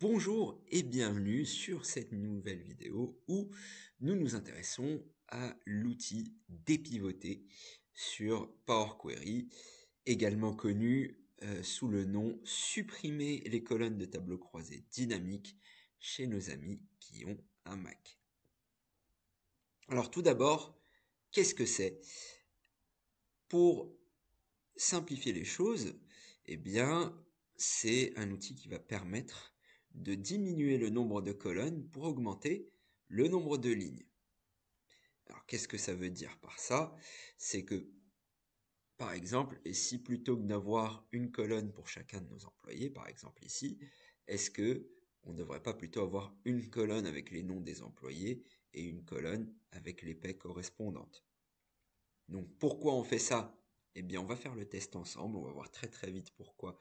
Bonjour et bienvenue sur cette nouvelle vidéo où nous nous intéressons à l'outil dépivoté sur Power Query, également connu euh, sous le nom supprimer les colonnes de tableau croisé dynamique chez nos amis qui ont un Mac. Alors tout d'abord, qu'est-ce que c'est Pour simplifier les choses, eh bien, c'est un outil qui va permettre de diminuer le nombre de colonnes pour augmenter le nombre de lignes. Alors qu'est-ce que ça veut dire par ça C'est que, par exemple, et si plutôt que d'avoir une colonne pour chacun de nos employés, par exemple ici, est-ce que on ne devrait pas plutôt avoir une colonne avec les noms des employés et une colonne avec les paies correspondantes Donc pourquoi on fait ça Eh bien on va faire le test ensemble, on va voir très très vite pourquoi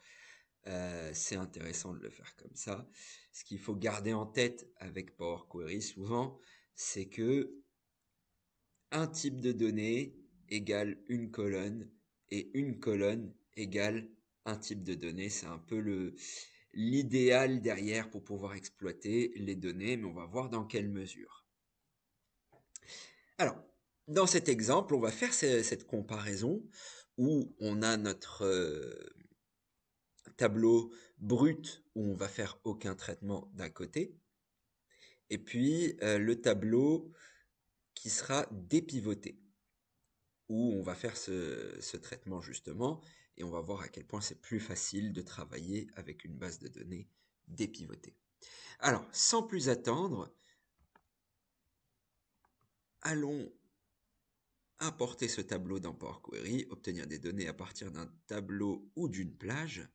euh, c'est intéressant de le faire comme ça. Ce qu'il faut garder en tête avec Power Query souvent, c'est que un type de données égale une colonne et une colonne égale un type de données. C'est un peu le l'idéal derrière pour pouvoir exploiter les données, mais on va voir dans quelle mesure. Alors, dans cet exemple, on va faire cette comparaison où on a notre euh, tableau brut où on va faire aucun traitement d'un côté, et puis euh, le tableau qui sera dépivoté, où on va faire ce, ce traitement justement, et on va voir à quel point c'est plus facile de travailler avec une base de données dépivotée. Alors, sans plus attendre, allons importer ce tableau dans Power Query, obtenir des données à partir d'un tableau ou d'une plage.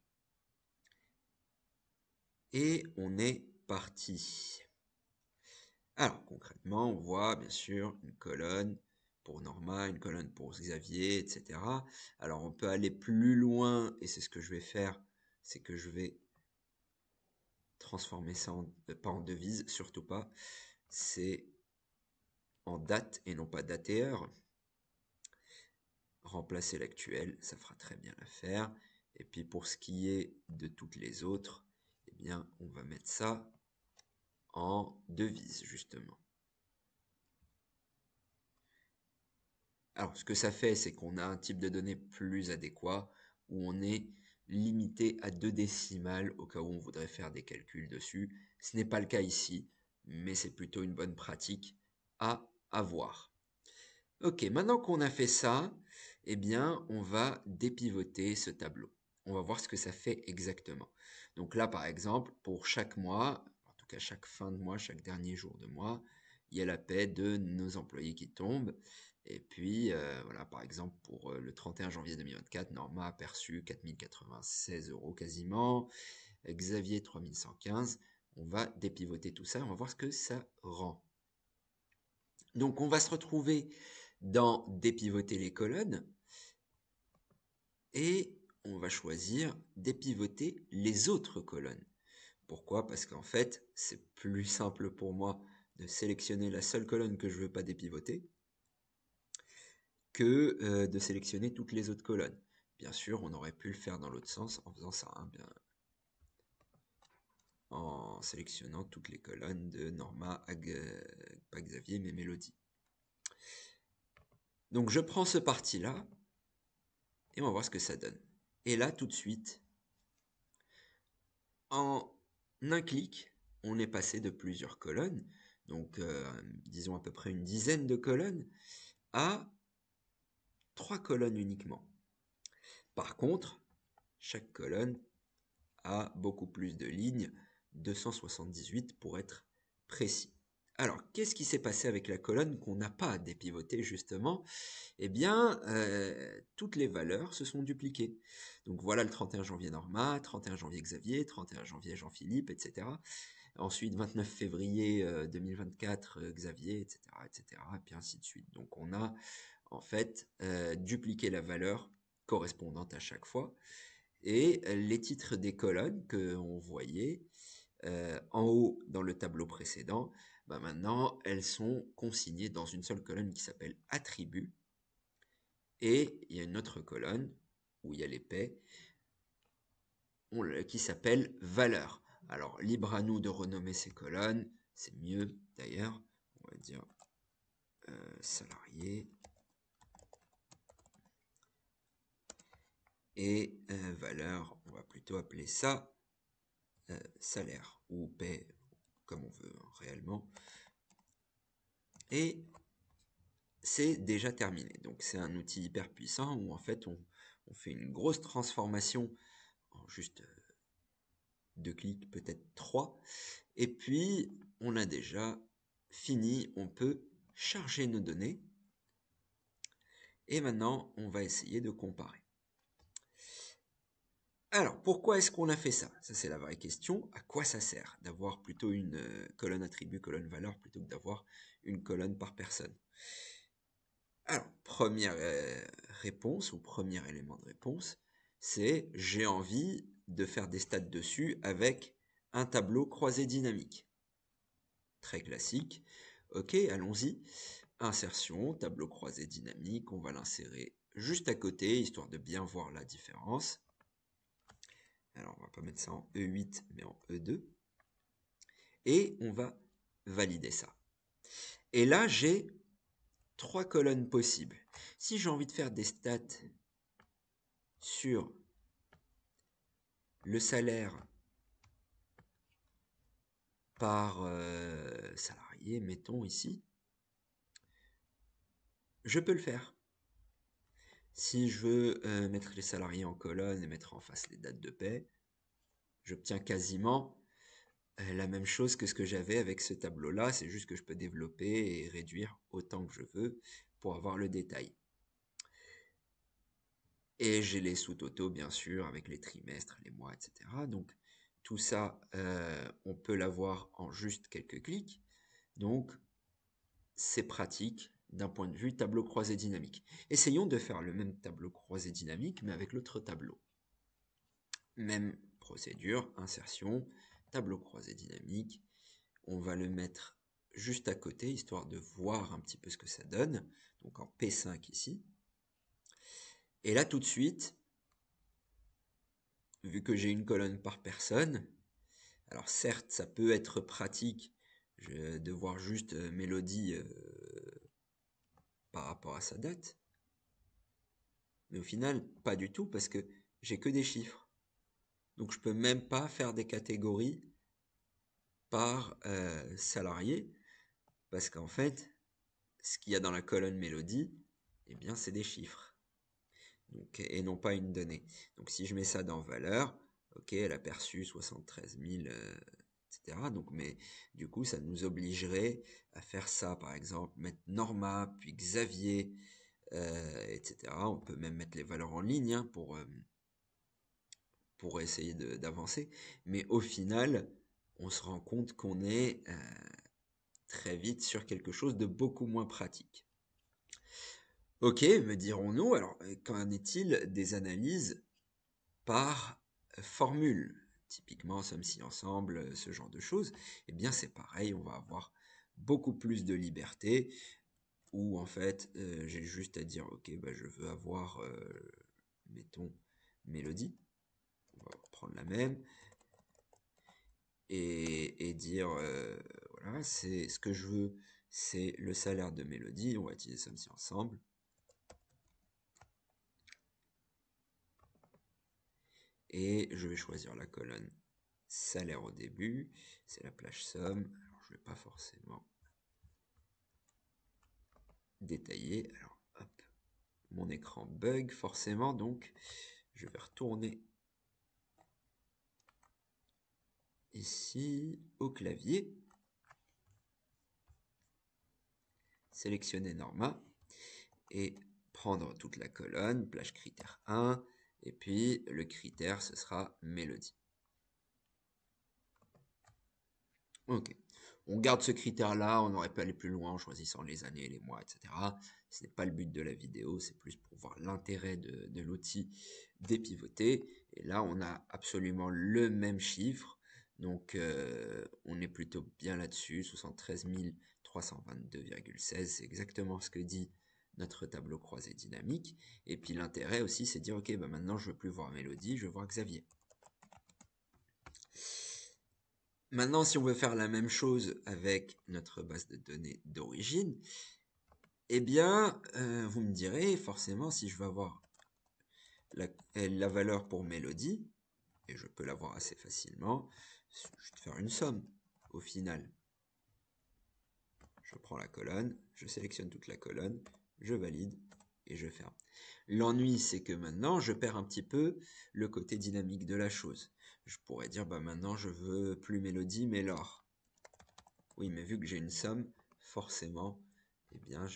Et on est parti. Alors concrètement, on voit bien sûr une colonne pour Norma, une colonne pour Xavier, etc. Alors on peut aller plus loin, et c'est ce que je vais faire, c'est que je vais transformer ça en, euh, pas en devise, surtout pas, c'est en date et non pas date et heure. Remplacer l'actuel, ça fera très bien l'affaire. Et puis pour ce qui est de toutes les autres, on va mettre ça en devise, justement. Alors, ce que ça fait, c'est qu'on a un type de données plus adéquat, où on est limité à deux décimales au cas où on voudrait faire des calculs dessus. Ce n'est pas le cas ici, mais c'est plutôt une bonne pratique à avoir. Ok, maintenant qu'on a fait ça, eh bien, on va dépivoter ce tableau on va voir ce que ça fait exactement. Donc là, par exemple, pour chaque mois, en tout cas chaque fin de mois, chaque dernier jour de mois, il y a la paix de nos employés qui tombent. Et puis, euh, voilà, par exemple, pour euh, le 31 janvier 2024, Norma a perçu 4096 euros quasiment, Xavier 3115. On va dépivoter tout ça, on va voir ce que ça rend. Donc, on va se retrouver dans dépivoter les colonnes. Et on va choisir d'épivoter les autres colonnes. Pourquoi Parce qu'en fait, c'est plus simple pour moi de sélectionner la seule colonne que je veux pas dépivoter que euh, de sélectionner toutes les autres colonnes. Bien sûr, on aurait pu le faire dans l'autre sens en faisant ça, hein, en sélectionnant toutes les colonnes de Norma, pas euh, Xavier, mais Mélodie. Donc je prends ce parti-là, et on va voir ce que ça donne. Et là tout de suite. En un clic, on est passé de plusieurs colonnes, donc euh, disons à peu près une dizaine de colonnes, à trois colonnes uniquement. Par contre, chaque colonne a beaucoup plus de lignes, 278 pour être précis. Alors, qu'est-ce qui s'est passé avec la colonne qu'on n'a pas dépivotée, justement Eh bien, euh, toutes les valeurs se sont dupliquées. Donc voilà le 31 janvier Norma, 31 janvier Xavier, 31 janvier Jean-Philippe, etc. Ensuite, 29 février 2024 euh, euh, Xavier, etc., etc. Et puis ainsi de suite. Donc on a en fait dupliqué la valeur correspondante à chaque fois. Et les titres des colonnes que on voyait en haut dans le tableau précédent bah, maintenant, elles sont consignées dans une seule colonne qui s'appelle attribut. Et il y a une autre colonne où il y a les paix qui s'appelle valeur. Alors, libre à nous de renommer ces colonnes. C'est mieux d'ailleurs. On va dire euh, salarié et euh, valeur. On va plutôt appeler ça euh, salaire ou paix on veut hein, réellement. Et c'est déjà terminé. Donc c'est un outil hyper puissant où en fait on, on fait une grosse transformation en juste euh, deux clics, peut-être trois. Et puis on a déjà fini, on peut charger nos données. Et maintenant on va essayer de comparer. Alors, pourquoi est-ce qu'on a fait ça Ça, c'est la vraie question. À quoi ça sert d'avoir plutôt une euh, colonne attribut, colonne valeur, plutôt que d'avoir une colonne par personne Alors, première euh, réponse, ou premier élément de réponse, c'est j'ai envie de faire des stats dessus avec un tableau croisé dynamique. Très classique. Ok, allons-y. Insertion, tableau croisé dynamique, on va l'insérer juste à côté, histoire de bien voir la différence. Alors on va pas mettre ça en E8 mais en E2. Et on va valider ça. Et là j'ai trois colonnes possibles. Si j'ai envie de faire des stats sur le salaire par euh, salarié, mettons ici, je peux le faire. Si je veux euh, mettre les salariés en colonne et mettre en face les dates de paie, j'obtiens quasiment euh, la même chose que ce que j'avais avec ce tableau-là, c'est juste que je peux développer et réduire autant que je veux pour avoir le détail. Et j'ai les sous-totaux, bien sûr, avec les trimestres, les mois, etc. Donc, tout ça, euh, on peut l'avoir en juste quelques clics. Donc, c'est pratique d'un point de vue tableau croisé dynamique. Essayons de faire le même tableau croisé dynamique, mais avec l'autre tableau. Même procédure, insertion, tableau croisé dynamique. On va le mettre juste à côté, histoire de voir un petit peu ce que ça donne. Donc en P5 ici. Et là, tout de suite, vu que j'ai une colonne par personne, alors certes, ça peut être pratique de voir juste euh, Mélodie euh, par rapport à sa date. Mais au final, pas du tout, parce que j'ai que des chiffres. Donc je peux même pas faire des catégories par euh, salarié, parce qu'en fait, ce qu'il y a dans la colonne mélodie, eh bien, c'est des chiffres. Donc, et non pas une donnée. Donc si je mets ça dans valeur, ok, elle a perçu 73 000 donc, mais du coup, ça nous obligerait à faire ça, par exemple, mettre Norma, puis Xavier, euh, etc. On peut même mettre les valeurs en ligne hein, pour, euh, pour essayer d'avancer. Mais au final, on se rend compte qu'on est euh, très vite sur quelque chose de beaucoup moins pratique. Ok, me dirons-nous, alors qu'en est-il des analyses par formule typiquement sommes-ci ensemble, euh, ce genre de choses, eh bien c'est pareil, on va avoir beaucoup plus de liberté, où en fait euh, j'ai juste à dire ok bah, je veux avoir euh, mettons mélodie on va prendre la même et, dire voilà c'est ce que je veux c'est le salaire de mélodie on va utiliser sommes-ci ensemble et je vais choisir la colonne salaire au début, c'est la plage somme, je ne vais pas forcément détailler, mon écran bug forcément, donc je vais retourner ici au clavier, sélectionner norma et prendre toute la colonne, plage critère 1, et puis le critère, ce sera mélodie. Ok. On garde ce critère-là, on n'aurait pas aller plus loin en choisissant les années, les mois, etc. Ce n'est pas le but de la vidéo, c'est plus pour voir l'intérêt de, de l'outil dépivoté. Et là, on a absolument le même chiffre. Donc, euh, on est plutôt bien là-dessus, 73 322,16. C'est exactement ce que dit notre tableau croisé dynamique. Et puis l'intérêt aussi, c'est de dire, ok, bah, maintenant je veux plus voir Mélodie, je veux voir Xavier. Maintenant, si on veut faire la même chose avec notre base de données d'origine, eh bien, euh, vous me direz, forcément, si je veux avoir euh, la, valeur pour Mélodie, et je peux l'avoir assez facilement, je vais faire une somme au final. Je prends la colonne, je sélectionne toute la colonne, je valide et je ferme. L'ennui, c'est que maintenant, je perds un petit peu le côté dynamique de la chose. Je pourrais dire, bah maintenant, je veux plus mélodie, mais l'or. Oui, mais vu que j'ai une somme, forcément, eh bien,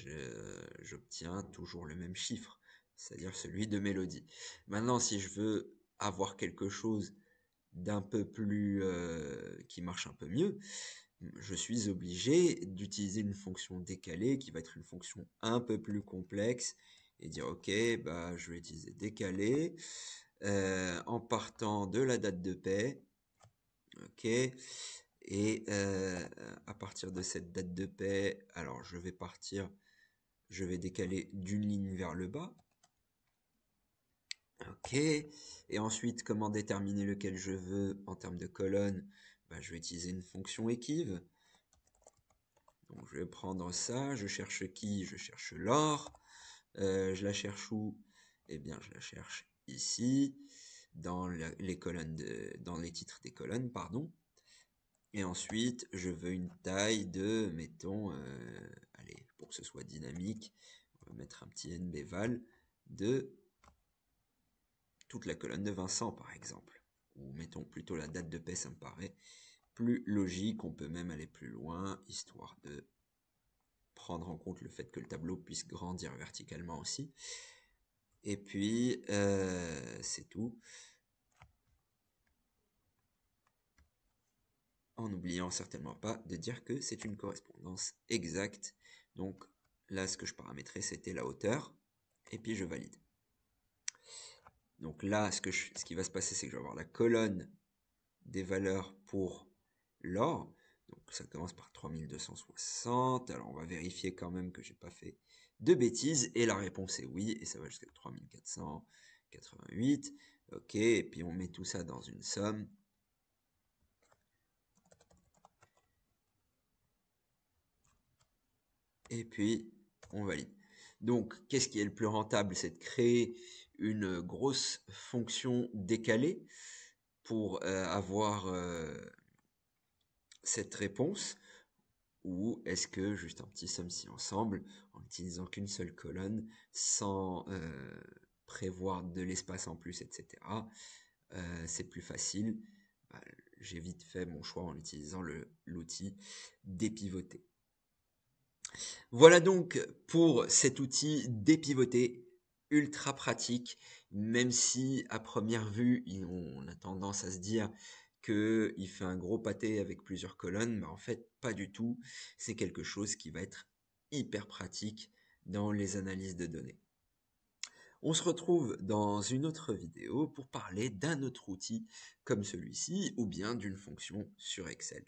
j'obtiens toujours le même chiffre, c'est-à-dire celui de mélodie. Maintenant, si je veux avoir quelque chose d'un peu plus, euh, qui marche un peu mieux, je suis obligé d'utiliser une fonction décalée qui va être une fonction un peu plus complexe et dire ok bah je vais utiliser décalé euh, en partant de la date de paix ok et euh, à partir de cette date de paix alors je vais partir je vais décaler d'une ligne vers le bas ok et ensuite comment déterminer lequel je veux en termes de colonne bah, je vais utiliser une fonction équive. Donc je vais prendre ça, je cherche qui Je cherche l'or. Euh, je la cherche où Eh bien, je la cherche ici, dans les colonnes, de, dans les titres des colonnes, pardon. Et ensuite, je veux une taille de, mettons, euh, allez, pour que ce soit dynamique, on va mettre un petit nbval de toute la colonne de Vincent, par exemple ou mettons plutôt la date de paix, ça me paraît plus logique. On peut même aller plus loin, histoire de prendre en compte le fait que le tableau puisse grandir verticalement aussi. Et puis, euh, c'est tout. En n'oubliant certainement pas de dire que c'est une correspondance exacte. Donc là, ce que je paramétrais, c'était la hauteur. Et puis je valide. Donc là, ce, qui va se passer, c'est que je vais avoir la colonne des valeurs pour l'or. Donc ça commence par 3260. Alors on va vérifier quand même que je n'ai pas fait de bêtises. Et la réponse est oui. Et ça va jusqu'à 3488. Ok. Et puis on met tout ça dans une somme. Et puis on valide. Donc qu'est-ce qui est le plus rentable C'est de créer une grosse fonction décalée pour euh, avoir euh, cette réponse ou est-ce que juste un petit somme si ensemble en utilisant qu'une seule colonne sans euh, prévoir de l'espace en plus etc c'est plus facile bah, j'ai vite fait mon choix en utilisant l'outil dépivoté voilà donc pour cet outil dépivoté ultra pratique, même si à première vue, on a tendance à se dire qu'il fait un gros pâté avec plusieurs colonnes, mais en fait, pas du tout. C'est quelque chose qui va être hyper pratique dans les analyses de données. On se retrouve dans une autre vidéo pour parler d'un autre outil comme celui-ci ou bien d'une fonction sur Excel.